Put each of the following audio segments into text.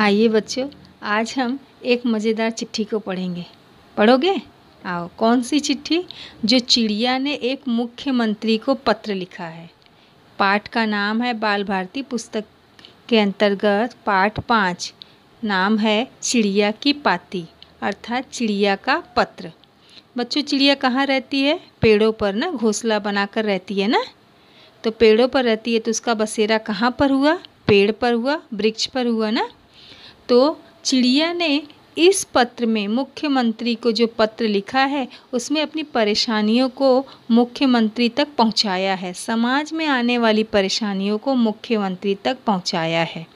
आइए बच्चों आज हम एक मज़ेदार चिट्ठी को पढ़ेंगे पढ़ोगे आओ कौन सी चिट्ठी जो चिड़िया ने एक मुख्यमंत्री को पत्र लिखा है पाठ का नाम है बाल भारती पुस्तक के अंतर्गत पाठ पाँच नाम है चिड़िया की पाती अर्थात चिड़िया का पत्र बच्चों चिड़िया कहाँ रहती है पेड़ों पर ना घोंसला बनाकर रहती है ना तो पेड़ों पर रहती है तो उसका बसेरा कहाँ पर हुआ पेड़ पर हुआ वृक्ष पर हुआ ना तो चिड़िया ने इस पत्र में मुख्यमंत्री को जो पत्र लिखा है उसमें अपनी परेशानियों को मुख्यमंत्री तक पहुंचाया है समाज में आने वाली परेशानियों को मुख्यमंत्री तक पहुंचाया है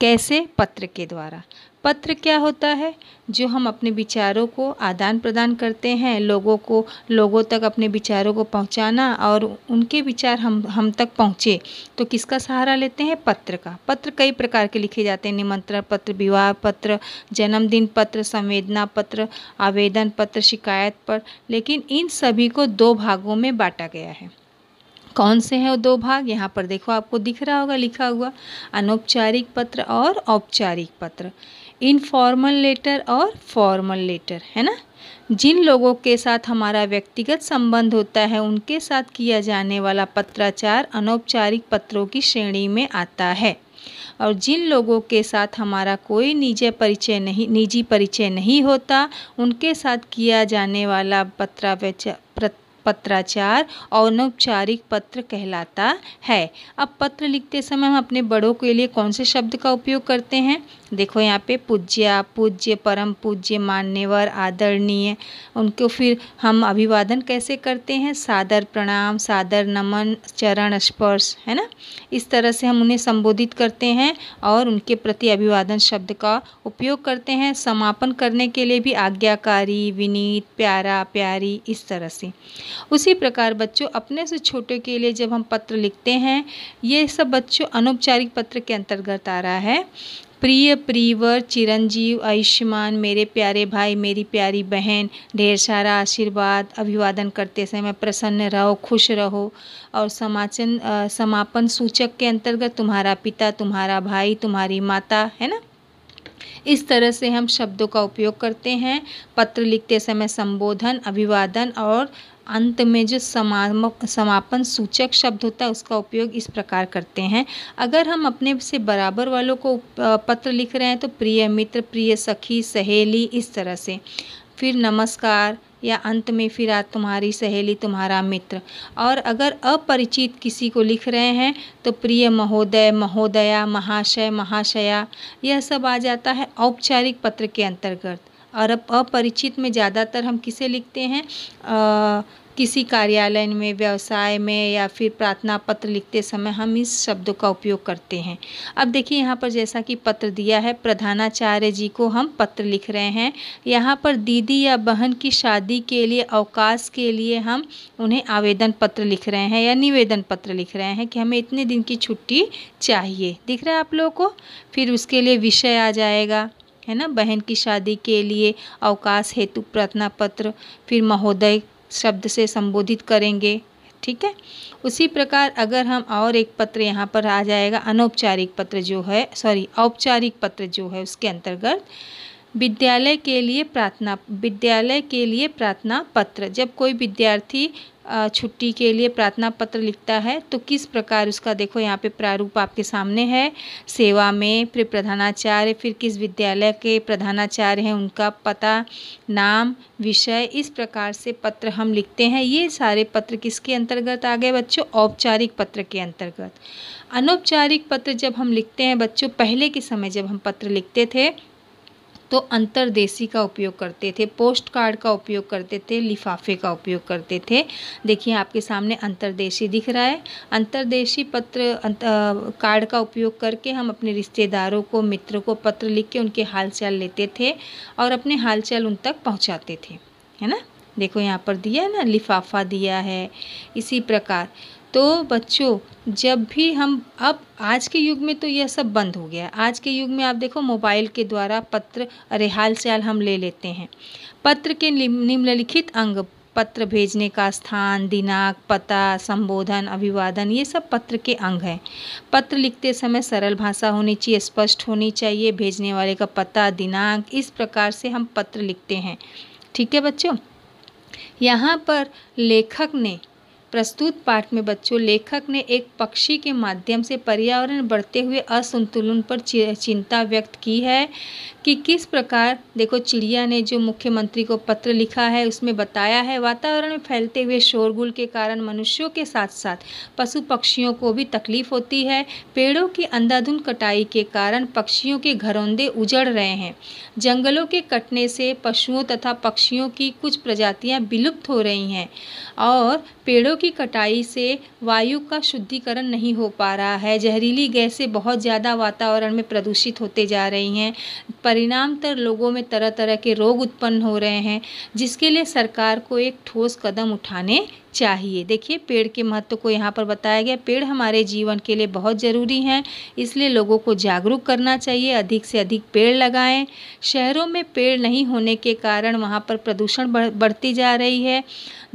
कैसे पत्र के द्वारा पत्र क्या होता है जो हम अपने विचारों को आदान प्रदान करते हैं लोगों को लोगों तक अपने विचारों को पहुंचाना और उनके विचार हम हम तक पहुंचे तो किसका सहारा लेते हैं पत्र का पत्र कई प्रकार के लिखे जाते हैं निमंत्रण पत्र विवाह पत्र जन्मदिन पत्र संवेदना पत्र आवेदन पत्र शिकायत पत्र लेकिन इन सभी को दो भागों में बांटा गया है कौन से हैं वो दो भाग यहाँ पर देखो आपको दिख रहा होगा लिखा हुआ अनौपचारिक पत्र और औपचारिक पत्र इनफॉर्मल लेटर और फॉर्मल लेटर है ना जिन लोगों के साथ हमारा व्यक्तिगत संबंध होता है उनके साथ किया जाने वाला पत्राचार अनौपचारिक पत्रों की श्रेणी में आता है और जिन लोगों के साथ हमारा कोई निजी परिचय नहीं निजी परिचय नहीं होता उनके साथ किया जाने वाला पत्रा पत्राचार अनौपचारिक पत्र कहलाता है अब पत्र लिखते समय हम अपने बड़ों के लिए कौन से शब्द का उपयोग करते हैं देखो यहाँ पे पूज्य पूज्य परम पूज्य मान्यवर आदरणीय उनको फिर हम अभिवादन कैसे करते हैं सादर प्रणाम सादर नमन चरण स्पर्श है ना इस तरह से हम उन्हें संबोधित करते हैं और उनके प्रति अभिवादन शब्द का उपयोग करते हैं समापन करने के लिए भी आज्ञाकारी विनीत प्यारा प्यारी इस तरह से उसी प्रकार बच्चों अपने से छोटे के लिए जब हम पत्र लिखते हैं ये सब बच्चों अनौपचारिक पत्र के अंतर्गत आ रहा है प्रिय प्रीवर चिरंजीव आयुष्मान मेरे प्यारे भाई मेरी प्यारी बहन ढेर सारा आशीर्वाद अभिवादन करते समय प्रसन्न रहो खुश रहो और समाचन समापन सूचक के अंतर्गत तुम्हारा पिता तुम्हारा भाई तुम्हारी माता है ना इस तरह से हम शब्दों का उपयोग करते हैं पत्र लिखते समय संबोधन अभिवादन और अंत में जो समाम समापन सूचक शब्द होता है उसका उपयोग इस प्रकार करते हैं अगर हम अपने से बराबर वालों को पत्र लिख रहे हैं तो प्रिय मित्र प्रिय सखी सहेली इस तरह से फिर नमस्कार या अंत में फिर आ तुम्हारी सहेली तुम्हारा मित्र और अगर अपरिचित किसी को लिख रहे हैं तो प्रिय महोदय महोदया महाशय महाशया यह सब आ जाता है औपचारिक पत्र के अंतर्गत और अब अपरिचित में ज़्यादातर हम किसे लिखते हैं आ, किसी कार्यालय में व्यवसाय में या फिर प्रार्थना पत्र लिखते समय हम इस शब्द का उपयोग करते हैं अब देखिए यहाँ पर जैसा कि पत्र दिया है प्रधानाचार्य जी को हम पत्र लिख रहे हैं यहाँ पर दीदी या बहन की शादी के लिए अवकाश के लिए हम उन्हें आवेदन पत्र लिख रहे हैं या निवेदन पत्र लिख रहे हैं कि हमें इतने दिन की छुट्टी चाहिए दिख रहा है आप लोगों को फिर उसके लिए विषय आ जाएगा है ना बहन की शादी के लिए अवकाश हेतु प्रार्थना पत्र फिर महोदय शब्द से संबोधित करेंगे ठीक है उसी प्रकार अगर हम और एक पत्र यहाँ पर आ जाएगा अनौपचारिक पत्र जो है सॉरी औपचारिक पत्र जो है उसके अंतर्गत विद्यालय के लिए प्रार्थना विद्यालय के लिए प्रार्थना पत्र जब कोई विद्यार्थी छुट्टी के लिए प्रार्थना पत्र लिखता है तो किस प्रकार उसका देखो यहाँ पे प्रारूप आपके सामने है सेवा में फिर प्रधानाचार्य फिर किस विद्यालय के प्रधानाचार्य हैं उनका पता नाम विषय इस प्रकार से पत्र हम लिखते हैं ये सारे पत्र किसके अंतर्गत आ गए बच्चों औपचारिक पत्र के अंतर्गत अनौपचारिक पत्र जब हम लिखते हैं बच्चों पहले के समय जब हम पत्र लिखते थे तो अंतरदेशी का उपयोग करते थे पोस्ट कार्ड का उपयोग करते थे लिफाफे का उपयोग करते थे देखिए आपके सामने अंतरदेशी दिख रहा है अंतरदेशी पत्र अंत, आ, कार्ड का उपयोग करके हम अपने रिश्तेदारों को मित्रों को पत्र लिख के उनके हालचाल लेते थे और अपने हालचाल उन तक पहुँचाते थे है ना देखो यहाँ पर दिया है ना लिफाफा दिया है इसी प्रकार तो बच्चों जब भी हम अब आज के युग में तो यह सब बंद हो गया है आज के युग में आप देखो मोबाइल के द्वारा पत्र अरे हाल चाल हम ले लेते हैं पत्र के निम्नलिखित अंग पत्र भेजने का स्थान दिनांक पता संबोधन अभिवादन ये सब पत्र के अंग हैं पत्र लिखते समय सरल भाषा होनी चाहिए स्पष्ट होनी चाहिए भेजने वाले का पता दिनांक इस प्रकार से हम पत्र लिखते हैं ठीक है बच्चों यहाँ पर लेखक ने-- प्रस्तुत पाठ में बच्चों लेखक ने एक पक्षी के माध्यम से पर्यावरण बढ़ते हुए असंतुलन पर चिंता व्यक्त की है कि किस प्रकार देखो चिड़िया ने जो मुख्यमंत्री को पत्र लिखा है उसमें बताया है वातावरण में फैलते हुए शोरगुल के कारण मनुष्यों के साथ साथ पशु पक्षियों को भी तकलीफ होती है पेड़ों की अंधाधुंध कटाई के कारण पक्षियों के घरौंदे उजड़ रहे हैं जंगलों के कटने से पशुओं तथा पक्षियों की कुछ प्रजातियाँ विलुप्त हो रही हैं और पेड़ों की कटाई से वायु का शुद्धिकरण नहीं हो पा रहा है जहरीली गैसें बहुत ज़्यादा वातावरण में प्रदूषित होते जा रही हैं परिणामतर लोगों में तरह तरह के रोग उत्पन्न हो रहे हैं जिसके लिए सरकार को एक ठोस कदम उठाने चाहिए देखिए पेड़ के महत्व को यहाँ पर बताया गया पेड़ हमारे जीवन के लिए बहुत ज़रूरी हैं इसलिए लोगों को जागरूक करना चाहिए अधिक से अधिक पेड़ लगाएं शहरों में पेड़ नहीं होने के कारण वहाँ पर प्रदूषण बढ़ती जा रही है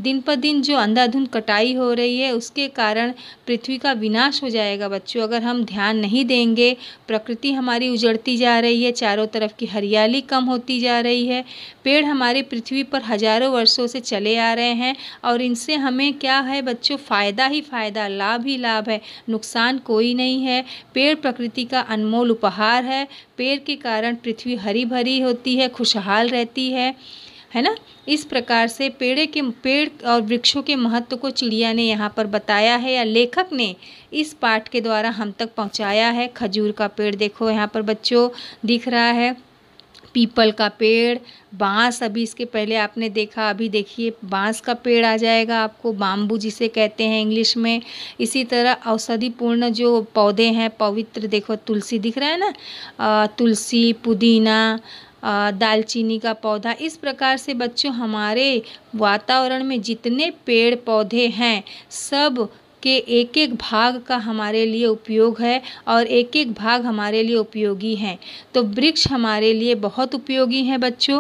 दिन पर दिन जो अंधाधुंध कटाई हो रही है उसके कारण पृथ्वी का विनाश हो जाएगा बच्चों अगर हम ध्यान नहीं देंगे प्रकृति हमारी उजड़ती जा रही है चारों तरफ की हरियाली कम होती जा रही है पेड़ हमारे पृथ्वी पर हज़ारों वर्षों से चले आ रहे हैं और इनसे हमें क्या है बच्चों फ़ायदा ही फ़ायदा लाभ ही लाभ है नुकसान कोई नहीं है पेड़ प्रकृति का अनमोल उपहार है पेड़ के कारण पृथ्वी हरी भरी होती है खुशहाल रहती है है ना इस प्रकार से पेड़ के पेड़ और वृक्षों के महत्व को चिड़िया ने यहाँ पर बताया है या लेखक ने इस पाठ के द्वारा हम तक पहुँचाया है खजूर का पेड़ देखो यहाँ पर बच्चों दिख रहा है पीपल का पेड़ बांस अभी इसके पहले आपने देखा अभी देखिए बांस का पेड़ आ जाएगा आपको बाम्बू जिसे कहते हैं इंग्लिश में इसी तरह औषधि पूर्ण जो पौधे हैं पवित्र देखो तुलसी दिख रहा है ना आ, तुलसी पुदीना दालचीनी का पौधा इस प्रकार से बच्चों हमारे वातावरण में जितने पेड़ पौधे हैं सब के एक एक भाग का हमारे लिए उपयोग है और एक एक भाग हमारे लिए उपयोगी हैं तो वृक्ष हमारे लिए बहुत उपयोगी हैं बच्चों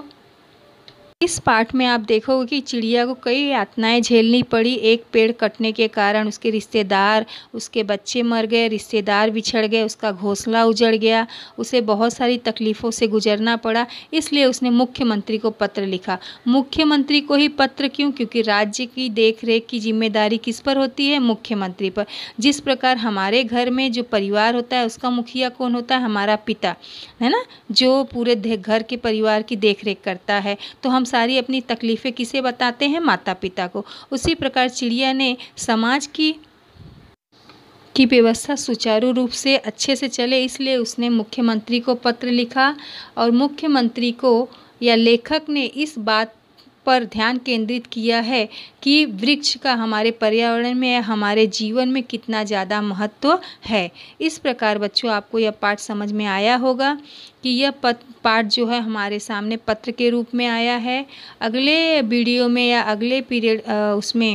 इस पार्ट में आप देखोगे कि चिड़िया को कई यातनाएं झेलनी पड़ी एक पेड़ कटने के कारण उसके रिश्तेदार उसके बच्चे मर गए रिश्तेदार बिछड़ गए उसका घोंसला उजड़ गया उसे बहुत सारी तकलीफ़ों से गुजरना पड़ा इसलिए उसने मुख्यमंत्री को पत्र लिखा मुख्यमंत्री को ही पत्र क्यों क्योंकि राज्य की देख रेख की जिम्मेदारी किस पर होती है मुख्यमंत्री पर जिस प्रकार हमारे घर में जो परिवार होता है उसका मुखिया कौन होता है हमारा पिता है ना जो पूरे घर के परिवार की देख रेख करता है तो हम सारी अपनी तकलीफ़ें किसे बताते हैं माता पिता को उसी प्रकार चिड़िया ने समाज की की व्यवस्था सुचारू रूप से अच्छे से चले इसलिए उसने मुख्यमंत्री को पत्र लिखा और मुख्यमंत्री को या लेखक ने इस बात पर ध्यान केंद्रित किया है कि वृक्ष का हमारे पर्यावरण में हमारे जीवन में कितना ज़्यादा महत्व है इस प्रकार बच्चों आपको यह पाठ समझ में आया होगा कि यह पाठ जो है हमारे सामने पत्र के रूप में आया है अगले वीडियो में या अगले पीरियड उसमें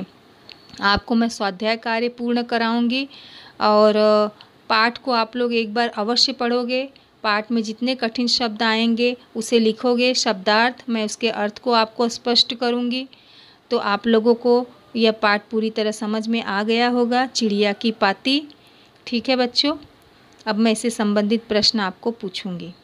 आपको मैं स्वाध्याय कार्य पूर्ण कराऊंगी और पाठ को आप लोग एक बार अवश्य पढ़ोगे पाठ में जितने कठिन शब्द आएंगे उसे लिखोगे शब्दार्थ मैं उसके अर्थ को आपको स्पष्ट करूँगी तो आप लोगों को यह पाठ पूरी तरह समझ में आ गया होगा चिड़िया की पाती ठीक है बच्चों अब मैं इससे संबंधित प्रश्न आपको पूछूंगी